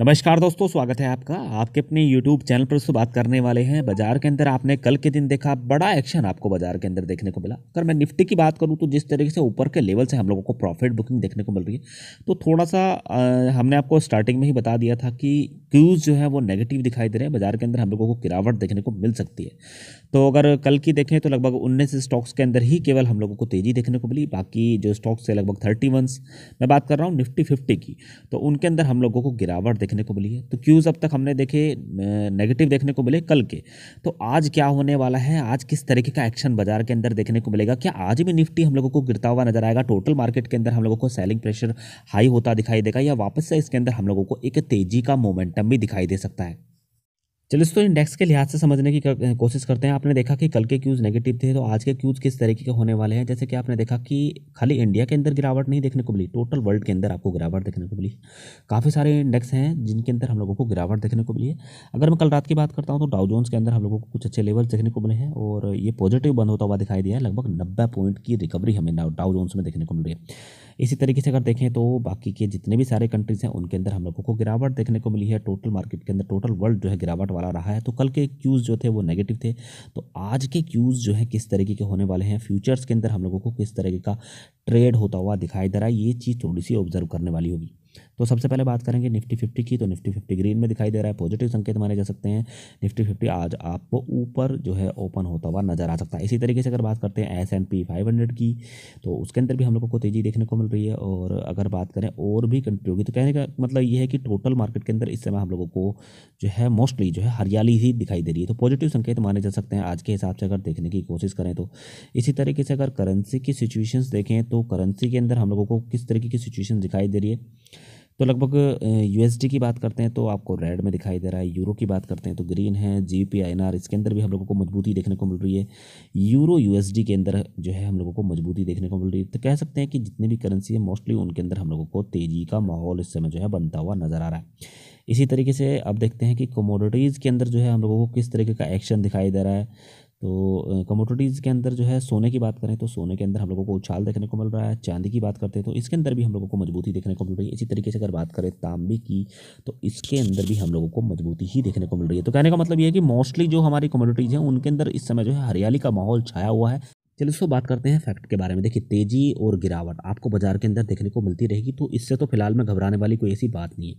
नमस्कार दोस्तों स्वागत है आपका आपके अपने YouTube चैनल पर से बात करने वाले हैं बाजार के अंदर आपने कल के दिन देखा बड़ा एक्शन आपको बाजार के अंदर देखने को मिला अगर मैं निफ्टी की बात करूं तो जिस तरीके से ऊपर के लेवल से हम लोगों को प्रॉफिट बुकिंग देखने को मिल रही है तो थोड़ा सा आ, हमने आपको स्टार्टिंग में ही बता दिया था कि क्यूज़ जो है वो नेगेटिव दिखाई दे रहे हैं बाजार के अंदर हम लोगों को गिरावट देखने को मिल सकती है तो अगर कल की देखें तो लगभग उन्नीस स्टॉक्स के अंदर ही केवल हम लोगों को तेज़ी देखने को मिली बाकी जो स्टॉक्स है लगभग थर्टी मैं बात कर रहा हूँ निफ्टी फिफ्टी की तो उनके अंदर हम लोगों को गिरावट देखने को मिली है तो क्यूज़ अब तक हमने देखे नेगेटिव देखने को मिले कल के तो आज क्या होने वाला है आज किस तरीके का एक्शन बाजार के अंदर देखने को मिलेगा क्या आज भी निफ्टी हम लोगों को गिरता हुआ नजर आएगा टोटल मार्केट के अंदर हम लोगों को सेलिंग प्रेशर हाई होता दिखाई देगा या वापस से इसके अंदर हम लोगों को एक तेजी का मोमेंटम भी दिखाई दे सकता है चलिए इसको इंडेक्स के लिहाज से समझने की कोशिश करते हैं आपने देखा कि कल के क्यूज़ नेगेटिव थे तो आज के क्यूज़ किस तरीके के होने वाले हैं जैसे कि आपने देखा कि खाली इंडिया के अंदर गिरावट नहीं देखने को मिली टोटल वर्ल्ड के अंदर आपको गिरावट देखने को मिली काफ़ी सारे इंडेक्स हैं जिनके अंदर हम लोगों को गिरावट देखने को मिली है अगर मैं कल रात की बात करता हूँ तो डाउजोन्स के अंदर हम लोगों को कुछ अच्छे लेवल्स देखने को मिले हैं और ये पॉजिटिव बंद होता हुआ दिखाई दिया है लगभग नब्बे पॉइंट की रिकवरी हमें डाउजोन्स में देखने को मिल रही है इसी तरीके से अगर देखें तो बाकी के जितने भी सारे कंट्रीज़ हैं उनके अंदर हम लोगों को गिरावट देखने को मिली है टोटल मार्केट के अंदर टोटल वर्ल्ड जो है गिरावट वाला रहा है तो कल के क्यूज़ जो थे वो नेगेटिव थे तो आज के क्यूज़ जो है किस तरीके के होने वाले हैं फ्यूचर्स के अंदर हम लोगों को किस तरीके का ट्रेड होता हुआ दिखाई दे रहा है ये चीज़ थोड़ी सी ऑब्जर्व करने वाली होगी तो सबसे पहले बात करेंगे निफ्टी फिफ्टी की तो निफ्टी फिफ्टी ग्रीन में दिखाई दे रहा है पॉजिटिव संकेत माने जा सकते हैं निफ्टी फिफ्टी आज आपको ऊपर जो है ओपन होता हुआ नजर आ सकता है इसी तरीके से अगर बात करते हैं S and P five hundred की तो उसके अंदर भी हम लोगों को तेज़ी देखने को मिल रही है और अगर बात करें और भी कंट्रियों की तो कहने का मतलब ये है कि टोटल मार्केट के अंदर इस समय हम लोगों को जो है मोस्टली जो है हरियाली ही दिखाई दे रही है तो पॉजिटिव संकेत माने जा सकते हैं आज के हिसाब से अगर देखने की कोशिश करें तो इसी तरीके से अगर करेंसी की सिचुएशंस देखें तो तो करेंसी के अंदर हम लोगों को किस तरीके की सिचुएशन दिखाई दे रही है तो लगभग यूएसडी की बात करते हैं तो आपको रेड में दिखाई दे रहा है यूरो की बात करते हैं तो ग्रीन है G P I N R इसके अंदर भी हम लोगों को मजबूती देखने को मिल रही है यूरो यूएसडी के अंदर जो है हम लोगों को मजबूती देखने को मिल रही है तो कह सकते हैं कि जितने भी करेंसी है मोस्टली उनके अंदर हम लोगों को तेज़ी का माहौल इस समय जो है बनता हुआ नज़र आ रहा है इसी तरीके से अब देखते हैं कि कमोडिटीज़ के अंदर जो है हम लोगों को किस तरीके का एक्शन दिखाई दे रहा है तो कमोडिटीज़ के अंदर जो है सोने की बात करें तो सोने के अंदर हम लोगों को उछाल देखने को मिल रहा है चांदी की बात करते हैं तो इसके अंदर भी हम लोगों को मजबूती देखने को मिल रही है इसी तरीके से अगर बात करें तांबे की तो इसके अंदर भी हम लोगों को मजबूती ही देखने को मिल रही है तो कहने का मतलब ये है कि मोस्टली जो हमारी कमोडिटीज़ हैं उनके अंदर इस समय जो है हरियाली का माहौल छाया हुआ है चलिए इसको बात करते हैं फैक्ट के बारे में देखिए तेजी और गिरावट आपको बाजार के अंदर देखने को मिलती रहेगी तो इससे तो फिलहाल में घबराने वाली कोई ऐसी बात नहीं है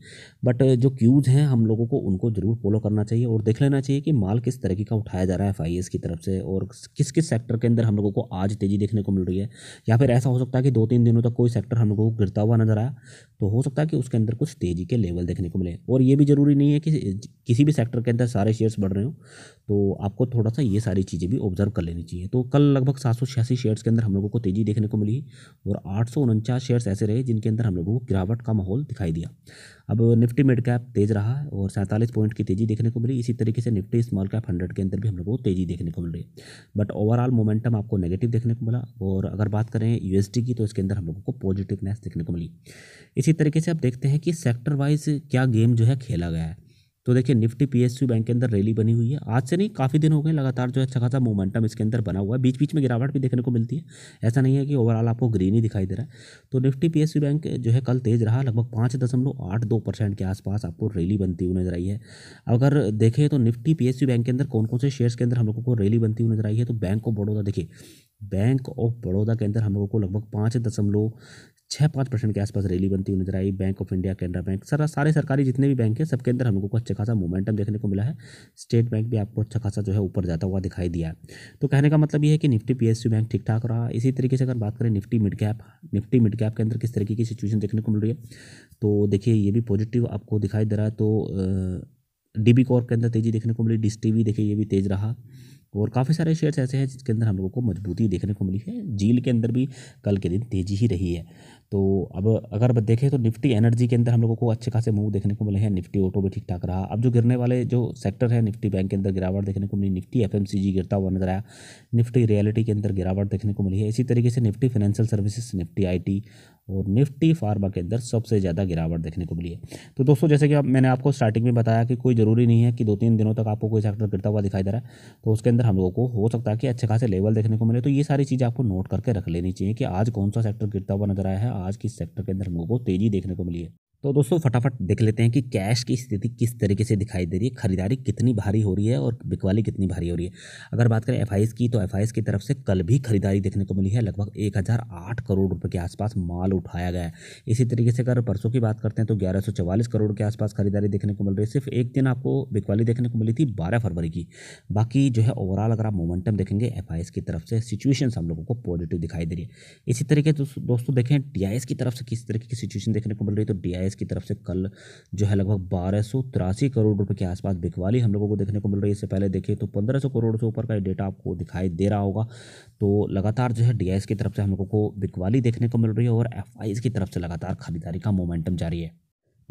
बट जो क्यूज़ हैं हम लोगों को उनको ज़रूर फॉलो करना चाहिए और देख लेना चाहिए कि माल किस तरीके का उठाया जा रहा है एफ की तरफ से और किस किस सेक्टर के अंदर हम लोगों को आज तेज़ी देखने को मिल रही है या फिर ऐसा हो सकता है कि दो तीन दिनों तक कोई सेक्टर हम लोगों को गिरता हुआ नजर आया तो हो सकता है कि उसके अंदर कुछ तेज़ी के लेवल देखने को मिले और ये भी ज़रूरी नहीं है कि किसी भी सेक्टर के अंदर सारे शेयर्स बढ़ रहे हो तो आपको थोड़ा सा ये सारी चीज़ें भी ऑब्जर्व कर लेनी चाहिए तो कल लगभग सात शेयर्स के अंदर हम लोगों को तेज़ी देखने को मिली और आठ शेयर्स ऐसे रहे जिनके अंदर हम लोगों को गिरावट का माहौल दिखाई दिया अब निफ्टी मिड कैप तेज़ रहा और सैंतालीस पॉइंट की तेज़ी देखने को मिली इसी तरीके से निफ्टी स्मॉल कैप हंड्रेड के अंदर भी हम लोगों को तेज़ी देखने को मिल रही बट ओवरऑल मोमेंटम आपको नेगेटिव देखने को मिला और अगर बात करें यूएसडी की तो इसके अंदर हम लोगों को पॉजिटिवनेस देखने को मिली इसी तरीके से आप देखते हैं कि सेक्टर वाइज क्या गेम जो है खेला गया है तो देखिए निफ्टी पीएसयू बैंक के अंदर रैली बनी हुई है आज से नहीं काफ़ी दिन हो गए लगातार जो है अच्छा खासा मोमेंटम इसके अंदर बना हुआ है बीच बीच में गिरावट भी देखने को मिलती है ऐसा नहीं है कि ओवरऑल आपको ग्रीन ही दिखाई दे रहा है तो निफ्टी पी बैंक जो है कल तेज़ रहा लगभग पाँच दशमलव आठ दो परसेंट के आसपास आपको रैली बनती हुई नजर आई है अगर देखें तो निफ्टी पी बैंक के अंदर कौन कौन से शेयर्स के अंदर हम लोगों को रैली बनती हुई नजर आई है तो बैंक ऑफ बड़ौदा देखिए बैंक ऑफ बड़ौदा के अंदर हम लोगों को लगभग पाँच दशमलव छः पाँच परसेंट के आसपास रैली बनती हुई नजर आई bank of India Canara bank sir सारे सरकारी जितने भी बैंक हैं सबके अंदर हम लोगों को अच्छा खासा मोमेंटम देखने को मिला है स्टेट बैंक भी आपको अच्छा खासा जो है ऊपर जाता हुआ दिखाई दिया तो कहने का मतलब ये है कि निफ्टी पी बैंक ठीक ठाक रहा इसी तरीके से अगर बात करें Nifty mid cap Nifty mid cap के अंदर किस तरीके की सिचुएशन देखने को मिल रही है तो देखिए ये भी पॉजिटिव आपको दिखाई दे रहा है तो डी बी कॉर्प के अंदर तेज़ी देखने को मिली डिस्टी भी देखिए ये भी तेज़ रहा और काफ़ी सारे शेयर्स ऐसे हैं जिसके अंदर हम लोगों को मजबूती देखने को मिली है झील के अंदर भी कल के दिन तेज़ी ही रही है तो अब अगर देखें तो निफ्टी एनर्जी के अंदर हम लोगों को अच्छे खासे मूव देखने को मिले हैं निफ्टी ऑटो भी ठीक ठाक रहा अब जो गिरने वाले जो सेक्टर है निफ्टी बैंक के अंदर गिरावट देखने को मिली निफ्टी एफ गिरता हुआ नजर आया निफ्टी रियलिटी के अंदर गिरावट देखने को मिली है इसी तरीके से Nifty financial services Nifty I और निफ्टी फार्मा के अंदर सबसे ज़्यादा गिरावट देखने को मिली है तो दोस्तों जैसे कि आप मैंने आपको स्टार्टिंग में बताया कि कोई ज़रूरी नहीं है कि दो तीन दिनों तक आपको कोई सेक्टर गिरता हुआ दिखाई दे रहा है तो उसके अंदर हम लोगों को हो सकता है कि अच्छे खासे लेवल देखने को मिले तो ये सारी चीज़ें आपको नोट करके रख लेनी चाहिए कि आज कौन सा सेक्टर गिरता हुआ नजर आया है आज किस सेक्टर के अंदर हम लोगों को तेज़ी देखने को मिली है तो दोस्तों फटाफट देख लेते हैं कि कैश की स्थिति किस तरीके से दिखाई दे रही है खरीदारी कितनी भारी हो रही है और बिकवाली कितनी भारी हो रही है अगर बात करें एफ की तो एफ की तरफ से कल भी खरीदारी देखने को मिली है लगभग एक करोड़ रुपये के आसपास माल उठाया गया है इसी तरीके से अगर परसों की बात करते हैं तो ग्यारह करोड़ के आसपास खरीदारी देखने को मिल रही है सिर्फ एक दिन आपको बिकवाली देखने को मिली थी बारह फरवरी की बाकी जो है ओवरऑल अगर आप मोमेंटम देखेंगे एफ की तरफ से सिचुएशन हम लोगों को पॉजिटिव दिखाई दे रही है इसी तरीके दोस्तों देखें डी की तरफ से किस तरीके की सिचुएशन देखने को मिल रही है तो डी एंटरप्राइज की तरफ से कल जो है लगभग बारह करोड़ रुपए के आसपास बिकवाली हम लोगों को देखने को मिल रही है इससे पहले देखिए तो पंद्रह करोड़ से ऊपर का डेटा आपको दिखाई दे रहा होगा तो लगातार जो है डी की तरफ से हम लोगों को बिकवाली देखने को मिल रही है और एफ की तरफ से लगातार खरीदारी का मोमेंटम जारी है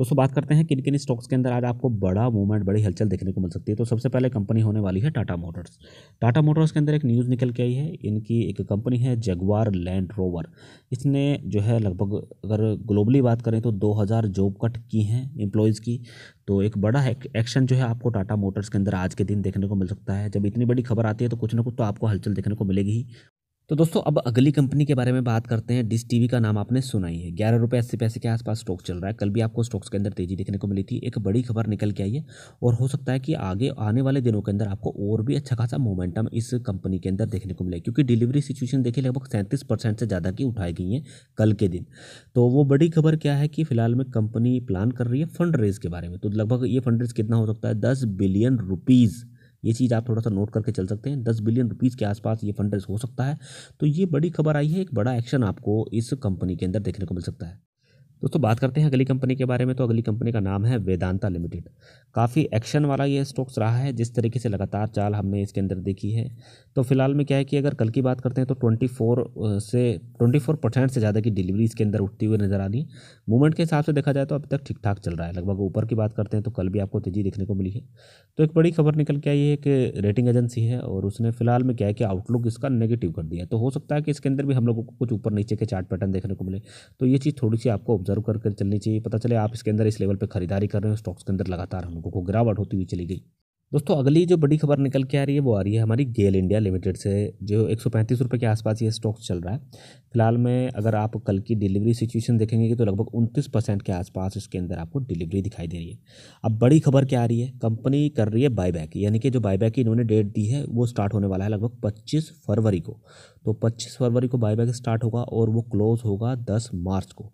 दोस्तों बात करते हैं किन किन स्टॉक्स के अंदर आज आपको बड़ा मूवमेंट बड़ी हलचल देखने को मिल सकती है तो सबसे पहले कंपनी होने वाली है टाटा मोटर्स टाटा मोटर्स के अंदर एक न्यूज़ निकल के आई है इनकी एक कंपनी है जगवार लैंड रोवर इसने जो है लगभग अगर ग्लोबली बात करें तो 2000 जॉब कट की हैं एम्प्लॉयज़ की तो एक बड़ा एक्शन जो है आपको टाटा मोटर्स के अंदर आज के दिन देखने को मिल सकता है जब इतनी बड़ी खबर आती है तो कुछ ना कुछ तो आपको हलचल देखने को मिलेगी तो दोस्तों अब अगली कंपनी के बारे में बात करते हैं डिस टीवी का नाम आपने सुना ही है ग्यारह रुपये अस्सी पैसे के आसपास स्टॉक चल रहा है कल भी आपको स्टॉक्स के अंदर तेजी देखने को मिली थी एक बड़ी खबर निकल के आई है और हो सकता है कि आगे आने वाले दिनों के अंदर आपको और भी अच्छा खासा मोमेंटम इस कंपनी के अंदर देखने को मिले क्योंकि डिलीवरी सिचुएशन देखिए लगभग सैंतीस से ज़्यादा की उठाई गई हैं कल के दिन तो वो बड़ी खबर क्या है कि फिलहाल में कंपनी प्लान कर रही है फंड रेज के बारे में तो लगभग ये फंड रेज कितना हो सकता है दस बिलियन रुपीज़ ये चीज़ आप थोड़ा सा नोट करके चल सकते हैं दस बिलियन रुपीज़ के आसपास ये फंड हो सकता है तो ये बड़ी खबर आई है एक बड़ा एक्शन आपको इस कंपनी के अंदर देखने को मिल सकता है दोस्तों बात करते हैं अगली कंपनी के बारे में तो अगली कंपनी का नाम है वेदांता लिमिटेड काफ़ी एक्शन वाला ये स्टॉक्स रहा है जिस तरीके से लगातार चाल हमने इसके अंदर देखी है तो फिलहाल में क्या है कि अगर कल की बात करते हैं तो 24 से 24 परसेंट से ज़्यादा की डिलीवरी इसके अंदर उठती हुई नज़र आ रही है मूवमेंट के हिसाब से देखा जाए तो अभी तक ठीक ठाक चल रहा है लगभग ऊपर की बात करते हैं तो कल भी आपको तेज़ी देखने को मिली है तो एक बड़ी खबर निकल के आई है कि रेटिंग एजेंसी है और उसने फिलहाल में क्या है कि आउटलुक इसका नेगेटिव कर दिया तो हो सकता है कि इसके अंदर भी हम लोगों को कुछ ऊपर नीचे के चार्ट पैटर्न देखने को मिले तो ये चीज़ थोड़ी सी आपको ऑब्जर्व कर कर चलनी चाहिए पता चले आप इसके अंदर इस लेवल पर खरीदारी कर रहे हो स्टॉक्स के अंदर लगातार हम लोगों को गिरावट होती हुई चली गई दोस्तों अगली जो बड़ी खबर निकल के आ रही है वो आ रही है हमारी गेल इंडिया लिमिटेड से जो एक सौ के आसपास ये स्टॉक्स चल रहा है फिलहाल में अगर आप कल की डिलीवरी सिचुएशन देखेंगे तो लगभग उनतीस परसेंट के आसपास इसके अंदर आपको डिलीवरी दिखाई दे रही है अब बड़ी खबर क्या आ रही है कंपनी कर रही है बायबैक यानी कि जो बायबैक इन्होंने डेट दी है वो स्टार्ट होने वाला है लगभग पच्चीस फरवरी को तो पच्चीस फरवरी को बायबैक स्टार्ट होगा और वो क्लोज़ होगा दस मार्च को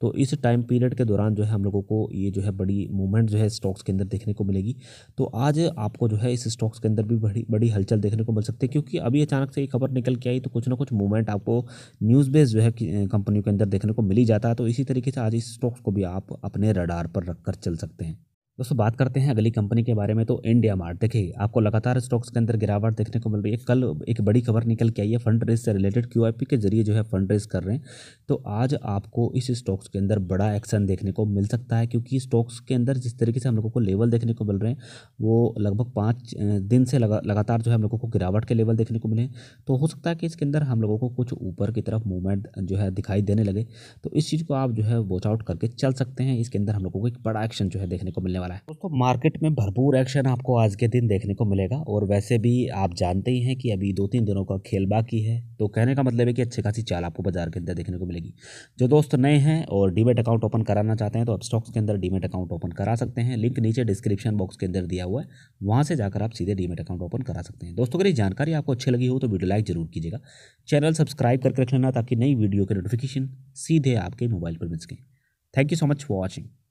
तो इस टाइम पीरियड के दौरान जो है हम लोगों को ये जो है बड़ी मूवमेंट जो है स्टॉक्स के अंदर देखने को मिलेगी तो आज आपको जो है इस स्टॉक्स के अंदर भी बड़ी बड़ी हलचल देखने को मिल सकती है क्योंकि अभी अचानक से ये खबर निकल के आई तो कुछ ना कुछ मूवमेंट आपको न्यूज़ बेस जो है कंपनियों के अंदर देखने को मिली जाता है तो इसी तरीके से आज इस स्टॉक्स को भी आप अपने रडार पर रख कर चल सकते हैं दोस्तों बात करते हैं अगली कंपनी के बारे में तो इंडिया मार्ट देखिए आपको लगातार स्टॉक्स के अंदर गिरावट देखने को मिल रही है कल एक बड़ी खबर निकल के आई है फंड रेज से रिलेटेड क्यू के जरिए जो है फंड रेज कर रहे हैं तो आज आपको इस स्टॉक्स के अंदर बड़ा एक्शन देखने को मिल सकता है क्योंकि स्टॉक्स के अंदर जिस तरीके से हम लोगों को लेवल देखने को मिल रहे हैं वो लगभग पाँच दिन से लगा लगातार जो है हम लोगों को गिरावट के लेवल देखने को मिले तो हो सकता है कि इसके अंदर हम लोगों को कुछ ऊपर की तरफ मूवमेंट जो है दिखाई देने लगे तो इस चीज़ को आप जो है वॉच आउट करके चल सकते हैं इसके अंदर हम लोगों को एक बड़ा एक्शन जो है देखने को मिलने वाला है दोस्तों मार्केट में भरपूर एक्शन आपको आज के दिन देखने को मिलेगा और वैसे भी आप जानते ही हैं कि अभी दो तीन दिनों का खेल बाकी है तो कहने का मतलब है कि अच्छी खासी चाल आपको बाजार के अंदर देखने को मिलेगी जो दोस्त नए हैं और डीमेट अकाउंट ओपन कराना चाहते हैं तो आप स्टॉक्स के अंदर डीमेट अकाउंट ओपन करा सकते हैं लिंक नीचे डिस्क्रिप्शन बॉक्स के अंदर दिया हुआ है वहाँ से जाकर आप सीधे डीमेट अकाउंट ओपन करा सकते हैं दोस्तों अगर ये जानकारी आपको अच्छी लगी हो तो वीडियो लाइक जरूर कीजिएगा चैनल सब्सक्राइब करके रख लेना ताकि नई वीडियो के नोटिफिकेशन सीधे आपके मोबाइल पर मिल सके thank you so much for watching